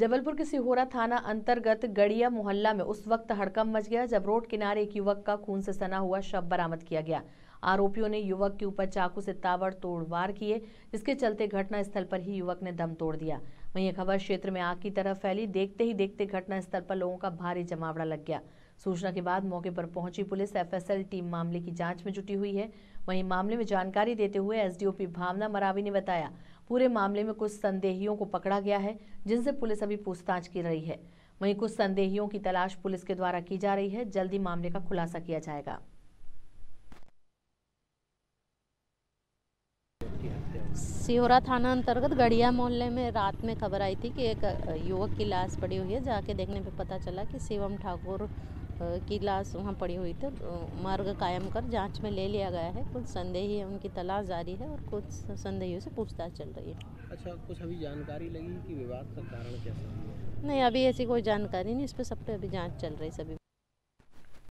जबलपुर के सिहोरा थाना अंतर्गत गड़िया मोहल्ला में उस वक्त हड़कम मच गया जब रोड किनारे एक युवक का खून से सना हुआ शव बरामद किया गया आरोपियों ने युवक के ऊपर चाकू से ताबड़ तोड़वार किए जिसके चलते घटनास्थल पर ही युवक ने दम तोड़ दिया वहीं खबर क्षेत्र में आग की तरह फैली देखते ही देखते घटना स्थल पर लोगों का भारी जमावड़ा लग गया सूचना के बाद मौके पर पहुंची पुलिस एफएसएल टीम मामले की जांच में जुटी हुई है वहीं मामले में जानकारी देते हुए एसडीओपी भावना मरावी ने बताया पूरे मामले में कुछ संदेहियों को पकड़ा गया है जिनसे पुलिस अभी पूछताछ की रही है वहीं कुछ संदेहियों की तलाश पुलिस के द्वारा की जा रही है जल्दी मामले का खुलासा किया जाएगा सिहोरा थाना अंतर्गत गढ़िया मोहल्ले में रात में खबर आई थी कि एक युवक की लाश पड़ी हुई है जाके देखने पे पता चला कि शिवम ठाकुर की लाश वहाँ पड़ी हुई थी मार्ग कायम कर जांच में ले लिया गया है कुछ संदेही है उनकी तलाश जारी है और कुछ संदेहियों से पूछताछ चल रही है अच्छा कुछ अभी जानकारी लगी कि विवाद का कारण क्या नहीं अभी ऐसी कोई जानकारी नहीं इस पर सब पे अभी जाँच चल रही सभी